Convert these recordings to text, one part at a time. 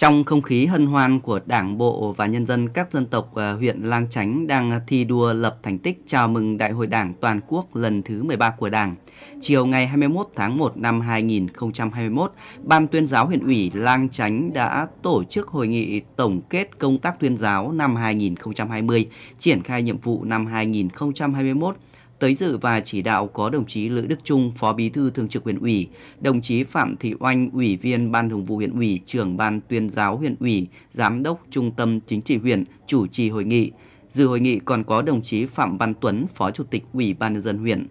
Trong không khí hân hoan của Đảng bộ và nhân dân các dân tộc à, huyện Lang Chánh đang thi đua lập thành tích chào mừng Đại hội Đảng toàn quốc lần thứ 13 của Đảng, chiều ngày 21 tháng 1 năm 2021, Ban tuyên giáo huyện ủy Lang Chánh đã tổ chức hội nghị tổng kết công tác tuyên giáo năm 2020, triển khai nhiệm vụ năm 2021 Tới dự và chỉ đạo có đồng chí Lữ Đức Trung, Phó Bí thư Thường trực huyện ủy, đồng chí Phạm Thị Oanh, Ủy viên Ban Thường vụ huyện ủy, trưởng Ban tuyên giáo huyện ủy, Giám đốc Trung tâm Chính trị huyện, chủ trì hội nghị. Dự hội nghị còn có đồng chí Phạm Văn Tuấn, Phó Chủ tịch Ủy ban nhân dân huyện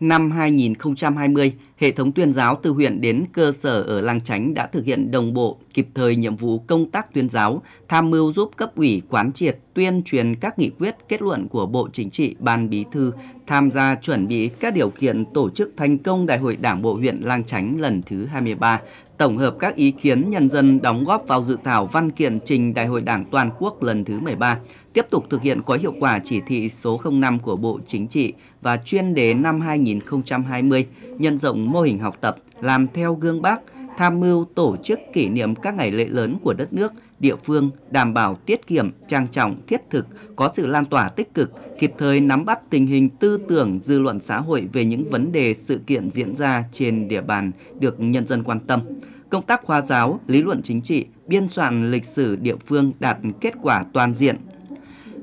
năm 2020, hệ thống tuyên giáo từ huyện đến cơ sở ở Lang Chánh đã thực hiện đồng bộ, kịp thời nhiệm vụ công tác tuyên giáo, tham mưu giúp cấp ủy quán triệt tuyên truyền các nghị quyết, kết luận của Bộ Chính trị, Ban Bí thư tham gia chuẩn bị các điều kiện tổ chức thành công Đại hội Đảng bộ huyện Lang Chánh lần thứ 23, tổng hợp các ý kiến nhân dân đóng góp vào dự thảo văn kiện trình Đại hội Đảng toàn quốc lần thứ 13, tiếp tục thực hiện có hiệu quả chỉ thị số 05 của Bộ Chính trị và chuyên đề năm 2020, nhân rộng mô hình học tập làm theo gương Bác – tham mưu tổ chức kỷ niệm các ngày lễ lớn của đất nước, địa phương, đảm bảo tiết kiệm, trang trọng, thiết thực, có sự lan tỏa tích cực, kịp thời nắm bắt tình hình tư tưởng, dư luận xã hội về những vấn đề sự kiện diễn ra trên địa bàn được nhân dân quan tâm. Công tác khoa giáo, lý luận chính trị, biên soạn lịch sử địa phương đạt kết quả toàn diện,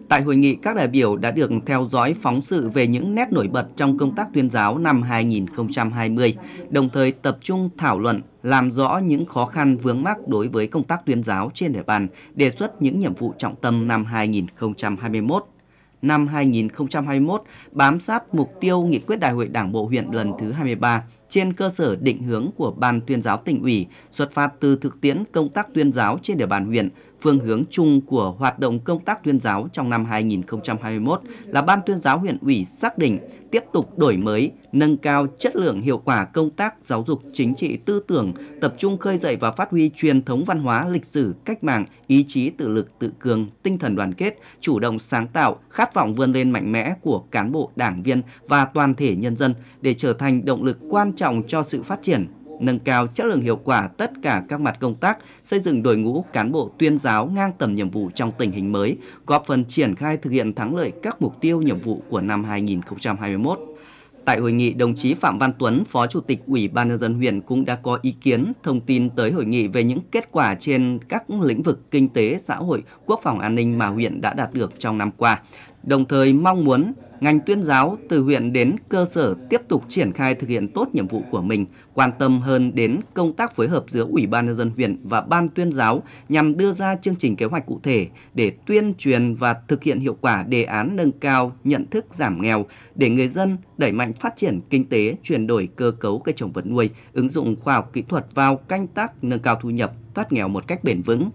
Tại hội nghị, các đại biểu đã được theo dõi phóng sự về những nét nổi bật trong công tác tuyên giáo năm 2020, đồng thời tập trung thảo luận, làm rõ những khó khăn vướng mắc đối với công tác tuyên giáo trên địa bàn, đề xuất những nhiệm vụ trọng tâm năm 2021 năm 2021 bám sát mục tiêu nghị quyết Đại hội Đảng bộ huyện lần thứ 23 trên cơ sở định hướng của Ban tuyên giáo tỉnh ủy, xuất phát từ thực tiễn công tác tuyên giáo trên địa bàn huyện, phương hướng chung của hoạt động công tác tuyên giáo trong năm 2021 là Ban tuyên giáo huyện ủy xác định tiếp tục đổi mới, nâng cao chất lượng hiệu quả công tác giáo dục chính trị tư tưởng, tập trung khơi dậy và phát huy truyền thống văn hóa lịch sử, cách mạng, ý chí tự lực tự cường, tinh thần đoàn kết, chủ động sáng tạo, khát vọng vươn lên mạnh mẽ của cán bộ, đảng viên và toàn thể nhân dân để trở thành động lực quan trọng cho sự phát triển, nâng cao chất lượng hiệu quả tất cả các mặt công tác, xây dựng đội ngũ cán bộ tuyên giáo ngang tầm nhiệm vụ trong tình hình mới, góp phần triển khai thực hiện thắng lợi các mục tiêu nhiệm vụ của năm 2021. Tại hội nghị, đồng chí Phạm Văn Tuấn, Phó Chủ tịch Ủy ban nhân dân huyện cũng đã có ý kiến thông tin tới hội nghị về những kết quả trên các lĩnh vực kinh tế, xã hội, quốc phòng an ninh mà huyện đã đạt được trong năm qua. Đồng thời mong muốn ngành tuyên giáo từ huyện đến cơ sở tiếp tục triển khai thực hiện tốt nhiệm vụ của mình, quan tâm hơn đến công tác phối hợp giữa Ủy ban nhân dân huyện và ban tuyên giáo nhằm đưa ra chương trình kế hoạch cụ thể để tuyên truyền và thực hiện hiệu quả đề án nâng cao nhận thức giảm nghèo để người dân đẩy mạnh phát triển kinh tế, chuyển đổi cơ cấu cây trồng vật nuôi, ứng dụng khoa học kỹ thuật vào canh tác nâng cao thu nhập thoát nghèo một cách bền vững.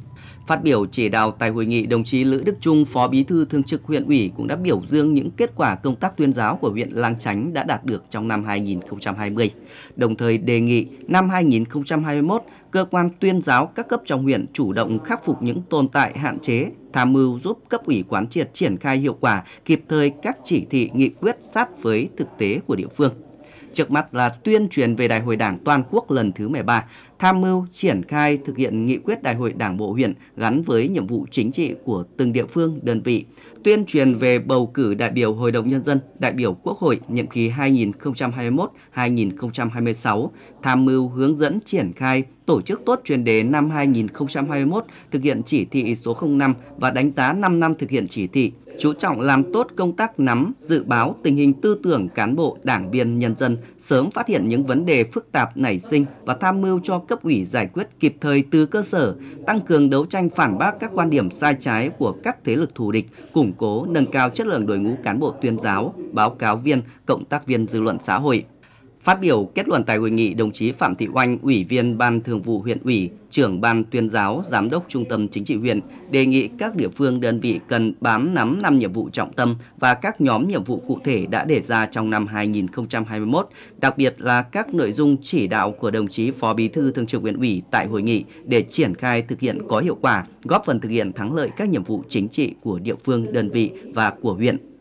Phát biểu chỉ đạo tại hội nghị, đồng chí Lữ Đức Trung, Phó Bí thư Thường trực huyện ủy cũng đã biểu dương những kết quả công tác tuyên giáo của huyện Lang Chánh đã đạt được trong năm 2020, đồng thời đề nghị năm 2021, cơ quan tuyên giáo các cấp trong huyện chủ động khắc phục những tồn tại hạn chế, tham mưu giúp cấp ủy quán triệt triển khai hiệu quả kịp thời các chỉ thị nghị quyết sát với thực tế của địa phương. Trước mắt là tuyên truyền về Đại hội Đảng toàn quốc lần thứ 13, tham mưu triển khai thực hiện nghị quyết Đại hội Đảng bộ huyện gắn với nhiệm vụ chính trị của từng địa phương, đơn vị, tuyên truyền về bầu cử đại biểu Hội đồng Nhân dân, đại biểu Quốc hội nhiệm kỳ 2021-2026, tham mưu hướng dẫn triển khai tổ chức tốt chuyên đề năm 2021 thực hiện chỉ thị số 05 và đánh giá 5 năm thực hiện chỉ thị chú trọng làm tốt công tác nắm, dự báo tình hình tư tưởng cán bộ, đảng viên, nhân dân, sớm phát hiện những vấn đề phức tạp nảy sinh và tham mưu cho cấp ủy giải quyết kịp thời từ cơ sở, tăng cường đấu tranh phản bác các quan điểm sai trái của các thế lực thù địch, củng cố, nâng cao chất lượng đội ngũ cán bộ tuyên giáo, báo cáo viên, cộng tác viên dư luận xã hội. Phát biểu kết luận tại hội nghị, đồng chí Phạm Thị Oanh, Ủy viên Ban Thường vụ huyện ủy, trưởng Ban tuyên giáo, Giám đốc Trung tâm Chính trị huyện, đề nghị các địa phương đơn vị cần bám nắm năm nhiệm vụ trọng tâm và các nhóm nhiệm vụ cụ thể đã đề ra trong năm 2021, đặc biệt là các nội dung chỉ đạo của đồng chí Phó Bí thư Thường trực huyện ủy tại hội nghị để triển khai thực hiện có hiệu quả, góp phần thực hiện thắng lợi các nhiệm vụ chính trị của địa phương đơn vị và của huyện.